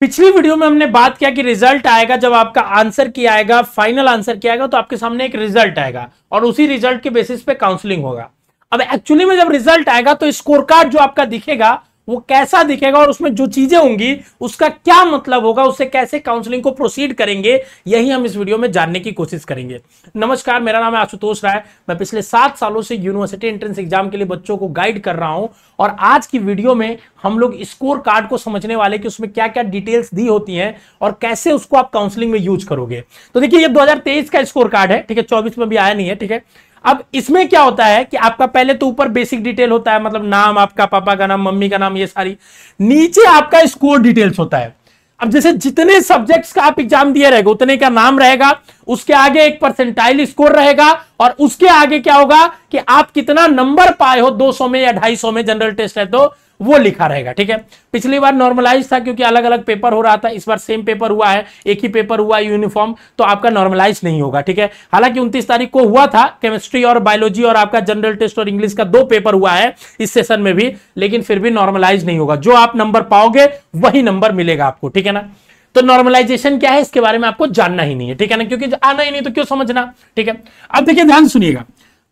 पिछली वीडियो में हमने बात किया कि रिजल्ट आएगा जब आपका आंसर किया आएगा फाइनल आंसर किया आएगा तो आपके सामने एक रिजल्ट आएगा और उसी रिजल्ट के बेसिस पे काउंसलिंग होगा अब एक्चुअली में जब रिजल्ट आएगा तो स्कोर कार्ड जो आपका दिखेगा वो कैसा दिखेगा और उसमें जो चीजें होंगी उसका क्या मतलब होगा उससे कैसे काउंसलिंग को प्रोसीड करेंगे यही हम इस वीडियो में जानने की कोशिश करेंगे नमस्कार मेरा नाम है आशुतोष राय मैं पिछले सात सालों से यूनिवर्सिटी एंट्रेंस एग्जाम के लिए बच्चों को गाइड कर रहा हूं और आज की वीडियो में हम लोग स्कोर कार्ड को समझने वाले कि उसमें क्या क्या डिटेल्स दी होती है और कैसे उसको आप काउंसलिंग में यूज करोगे तो देखिए ये दो का स्कोर कार्ड है ठीक है चौबीस में भी आया नहीं है ठीक है अब इसमें क्या होता है कि आपका पहले तो ऊपर बेसिक डिटेल होता है मतलब नाम आपका पापा का नाम मम्मी का नाम ये सारी नीचे आपका स्कोर डिटेल्स होता है अब जैसे जितने सब्जेक्ट्स का आप एग्जाम दिए रहेगा उतने का नाम रहेगा उसके आगे एक परसेंटाइल स्कोर रहेगा और उसके आगे क्या होगा कि आप कितना नंबर पाए हो 200 में या 250 में जनरल टेस्ट है तो वो लिखा रहेगा ठीक है पिछली बार नॉर्मलाइज था क्योंकि अलग अलग पेपर हो रहा था इस बार सेम पेपर हुआ है एक ही पेपर हुआ यूनिफॉर्म तो आपका नॉर्मलाइज नहीं होगा ठीक है हालांकि 29 तारीख को हुआ था केमिस्ट्री और बायोलॉजी और आपका जनरल टेस्ट और इंग्लिश का दो पेपर हुआ है इस सेशन में भी लेकिन फिर भी नॉर्मलाइज नहीं होगा जो आप नंबर पाओगे वही नंबर मिलेगा आपको ठीक है ना तो नॉर्मलाइजेशन क्या है इसके बारे में आपको जानना ही नहीं है ठीक है ना क्योंकि आना ही नहीं तो क्यों समझना ठीक है अब देखिए ध्यान सुनिएगा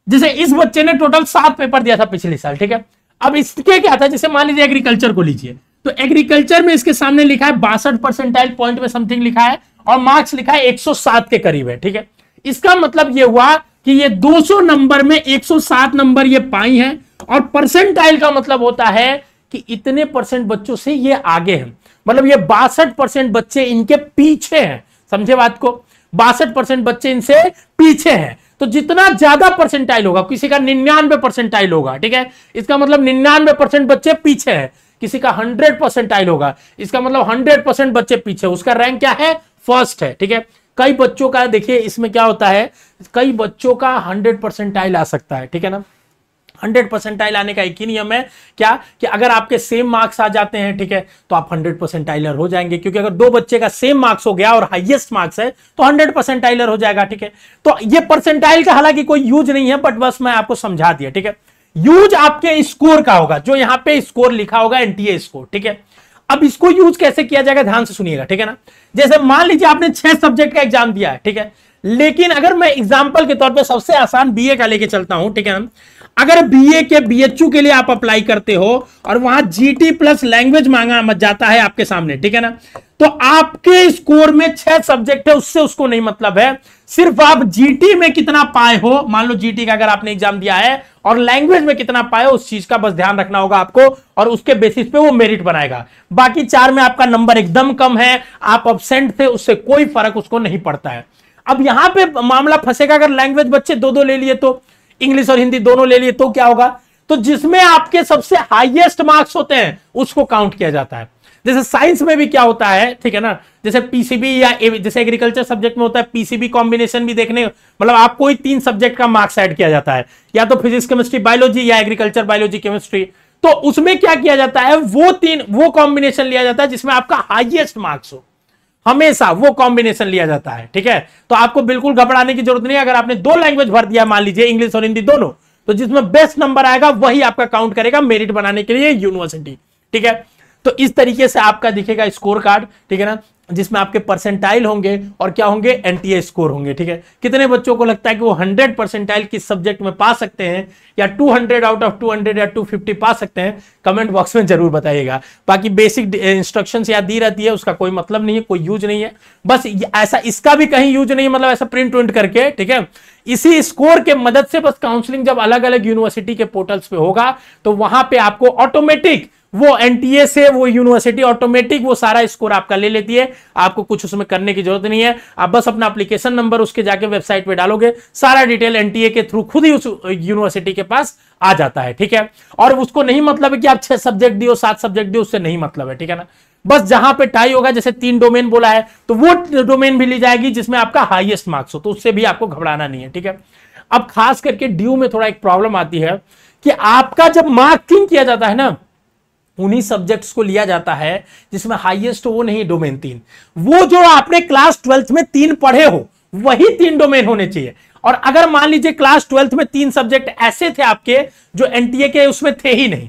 जैसे इस बच्चे ने टोटल सात पेपर दिया था पिछले साल ठीक है अब इसके क्या था जैसे मान लीजिए एग्रीकल्चर को लीजिए तो एग्रीकल्चर में इसके सामने लिखा है बासठ परसेंटाइल पॉइंट में समथिंग लिखा है और मार्क्स लिखा है 107 के करीब है ठीक है इसका मतलब यह हुआ कि ये 200 नंबर में 107 नंबर ये पाई हैं और परसेंटाइल का मतलब होता है कि इतने परसेंट बच्चों से ये आगे हैं मतलब ये बासठ परसेंट बच्चे इनके पीछे हैं समझे बात को बासठ परसेंट बच्चे इनसे पीछे हैं तो जितना ज्यादा परसेंटाइल होगा किसी का निन्यानवे परसेंटाइल होगा ठीक है इसका मतलब निन्यानवे परसेंट बच्चे पीछे है किसी का हंड्रेड परसेंटाइल होगा इसका मतलब हंड्रेड परसेंट बच्चे पीछे उसका रैंक क्या है फर्स्ट है ठीक है कई बच्चों का देखिए इसमें क्या होता है कई बच्चों का हंड्रेड परसेंटाइल आ सकता है ठीक है ना हंड्रेड परसेंटाइल आने का एक ही नियम है क्या कि अगर आपके सेम मार्क्स आ जाते हैं ठीक है तो आप हंड्रेड परसेंटाइलर हो जाएंगे क्योंकि अगर दो बच्चे का सेम मार्क्स हो गया और हाइएस्ट मार्क्स है तो हंड्रेड परसेंटाइलर हो जाएगा ठीक है तो ये परसेंटाइल का हालांकि कोई यूज नहीं है बट बस मैं आपको समझा दिया ठीक है यूज आपके स्कोर का होगा जो यहां पे स्कोर लिखा होगा एनटीए स्कोर ठीक है अब इसको यूज कैसे किया जाएगा ध्यान से सुनिएगा ठीक है ना जैसे मान लीजिए आपने छह सब्जेक्ट का एग्जाम दिया है ठीक है लेकिन अगर मैं एग्जाम्पल के तौर पे सबसे आसान बीए का लेके चलता हूं ठीक है ना अगर बीए के बीएचयू के लिए आप अप्लाई करते हो और वहां जीटी प्लस लैंग्वेज मांगा मत जाता है आपके सामने ठीक है ना तो आपके स्कोर में छह सब्जेक्ट है उससे उसको नहीं मतलब है सिर्फ आप जीटी में कितना पाए हो मान लो जीटी का अगर आपने एग्जाम दिया है और लैंग्वेज में कितना पाए उस चीज का बस ध्यान रखना होगा आपको और उसके बेसिस पे वो मेरिट बनाएगा बाकी चार में आपका नंबर एकदम कम है आप अबसेंट थे उससे कोई फर्क उसको नहीं पड़ता है अब यहां पे मामला फंसेगा अगर लैंग्वेज बच्चे दो दो ले लिए तो इंग्लिश और हिंदी दोनों ले लिए तो क्या होगा तो जिसमें आपके सबसे हाईएस्ट मार्क्स होते हैं उसको काउंट किया जाता है जैसे साइंस में भी क्या होता है ठीक है ना जैसे पीसीबी या जैसे एग्रीकल्चर सब्जेक्ट में होता है पीसीबी कॉम्बिनेशन भी देखने मतलब आपको ही तीन सब्जेक्ट का मार्क्स ऐड किया जाता है या तो फिजिक्स केमिस्ट्री बायोलॉजी या एग्रीकल्चर बायोलॉजी केमिस्ट्री तो उसमें क्या किया जाता है वो तीन वो कॉम्बिनेशन लिया जाता है जिसमें आपका हाइएस्ट मार्क्स हो हमेशा वो कॉम्बिनेशन लिया जाता है ठीक है तो आपको बिल्कुल घबराने की जरूरत नहीं है अगर आपने दो लैंग्वेज भर दिया मान लीजिए इंग्लिश और हिंदी दोनों तो जिसमें बेस्ट नंबर आएगा वही आपका काउंट करेगा मेरिट बनाने के लिए यूनिवर्सिटी ठीक है तो इस तरीके से आपका दिखेगा स्कोर कार्ड ठीक है ना जिसमें आपके परसेंटाइल होंगे और क्या होंगे एन स्कोर होंगे ठीक है कितने बच्चों को लगता है कि वो 100 परसेंटाइल किस सब्जेक्ट में पा सकते हैं या 200 आउट ऑफ 200 या 250 पा सकते हैं कमेंट बॉक्स में जरूर बताइएगा बाकी बेसिक इंस्ट्रक्शंस eh, याद दी रहती है उसका कोई मतलब नहीं है कोई यूज नहीं है बस ऐसा इसका भी कहीं यूज नहीं है मतलब ऐसा प्रिंट विंट करके ठीक है इसी स्कोर के मदद से बस काउंसलिंग जब अलग अलग यूनिवर्सिटी के पोर्टल्स पे होगा तो वहां पे आपको ऑटोमेटिक वो एनटीए से वो यूनिवर्सिटी ऑटोमेटिक वो सारा स्कोर आपका ले लेती है आपको कुछ उसमें करने की जरूरत नहीं है आप बस अपना अप्लीकेशन नंबर उसके जाके वेबसाइट पे डालोगे सारा डिटेल एनटीए के थ्रू खुद ही उस यूनिवर्सिटी के पास आ जाता है ठीक है और उसको नहीं मतलब है कि आप छह सब्जेक्ट दियो सात सब्जेक्ट दियो उससे नहीं मतलब है ठीक है ना बस जहां पे टाई होगा जैसे तीन डोमेन बोला है तो वो डोमेन भी ली जाएगी जिसमें आपका हाईएस्ट मार्क्स हो तो उससे भी आपको घबराना नहीं है ठीक है अब खास करके ड्यू में थोड़ा एक प्रॉब्लम आती है कि आपका जब मार्किंग किया जाता है ना उन्हीं सब्जेक्ट्स को लिया जाता है जिसमें हाईएस्ट वो नहीं डोमेन तीन वो जो आपने क्लास ट्वेल्थ में तीन पढ़े हो वही तीन डोमेन होने चाहिए और अगर मान लीजिए क्लास ट्वेल्थ में तीन सब्जेक्ट ऐसे थे आपके जो एनटीए के उसमें थे ही नहीं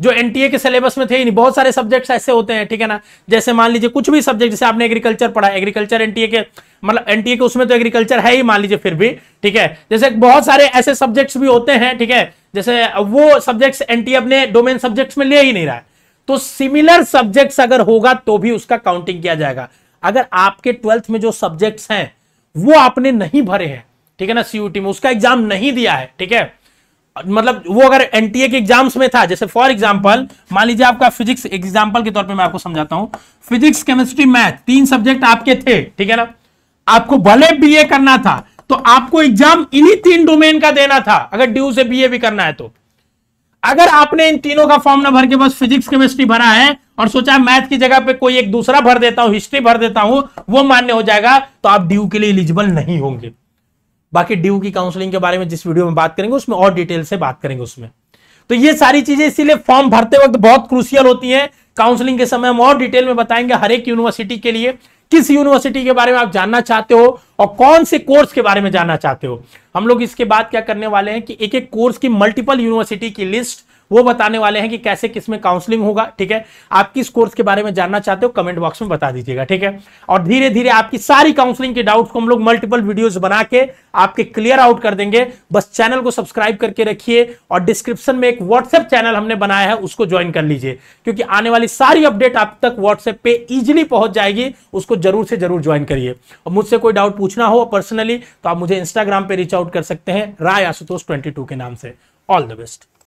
जो एनटीए के सिलेबस में थे ही नहीं बहुत सारे सब्जेक्ट्स ऐसे होते हैं ठीक है ना जैसे मान लीजिए कुछ भी सब्जेक्ट जैसे आपने एग्रीकल्चर पढ़ा एग्रीकल्चर एनटीए के मतलब एनटीए के उसमें तो एग्रीकल्चर है ही मान लीजिए फिर भी ठीक है जैसे बहुत सारे ऐसे सब्जेक्ट्स भी होते हैं ठीक है जैसे वो सब्जेक्ट्स एनटी अपने डोमेन सब्जेक्ट्स में ले ही नहीं रहा है तो सिमिलर सब्जेक्ट्स अगर होगा तो भी उसका काउंटिंग किया जाएगा अगर आपके ट्वेल्थ में जो सब्जेक्ट्स हैं वो आपने नहीं भरे हैं ठीक है ना सीयूटी में उसका एग्जाम नहीं दिया है ठीक है मतलब वो अगर एनटीए के एग्जाम्स में था जैसे फॉर एग्जाम्पल मान लीजिए आपका फिजिक्स एग्जाम्पल के तौर पर मैं आपको समझाता हूं फिजिक्स केमिस्ट्री मैथ तीन सब्जेक्ट आपके थे ठीक है ना आपको भले बीए करना था तो आपको एग्जाम इन्हीं तीन डोमेन का देना था अगर ड्यू से बीए भी करना है तो अगर आपने इन तीनों का फॉर्म ना भर के बस फिजिक्स केमिस्ट्री भरा है और सोचा मैथ की जगह पे कोई एक दूसरा भर देता हूं हिस्ट्री भर देता हूं वो मान्य हो जाएगा तो आप ड्यू के लिए एलिजिबल नहीं होंगे बाकी ड्यू की काउंसलिंग के बारे में जिस वीडियो में बात करेंगे उसमें और डिटेल से बात करेंगे उसमें तो ये सारी चीजें इसीलिए फॉर्म भरते वक्त बहुत क्रूसियल होती है काउंसलिंग के समय हम और डिटेल में बताएंगे हर एक यूनिवर्सिटी के लिए किस यूनिवर्सिटी के बारे में आप जानना चाहते हो और कौन से कोर्स के बारे में जानना चाहते हो हम लोग इसके बाद क्या करने वाले हैं कि एक एक कोर्स की मल्टीपल यूनिवर्सिटी की लिस्ट वो बताने वाले हैं कि कैसे किस में काउंसलिंग होगा ठीक है आप किस कोर्स के बारे में जानना चाहते हो कमेंट बॉक्स में बता दीजिएगा ठीक है और धीरे धीरे आपकी सारी काउंसलिंग के डाउट्स को हम लोग मल्टीपल वीडियोज बना के आपके क्लियर आउट कर देंगे बस चैनल को सब्सक्राइब करके रखिए और डिस्क्रिप्शन में एक व्हाट्सएप चैनल हमने बनाया है उसको ज्वाइन कर लीजिए क्योंकि आने वाली सारी अपडेट आप तक व्हाट्सएप पे इजिली पहुंच जाएगी उसको जरूर से जरूर ज्वाइन करिए और मुझसे कोई डाउट पूछना हो पर्सनली तो आप मुझे इंस्टाग्राम पे रीच आउट कर सकते हैं राय आशुतोष ट्वेंटी के नाम से ऑल द बेस्ट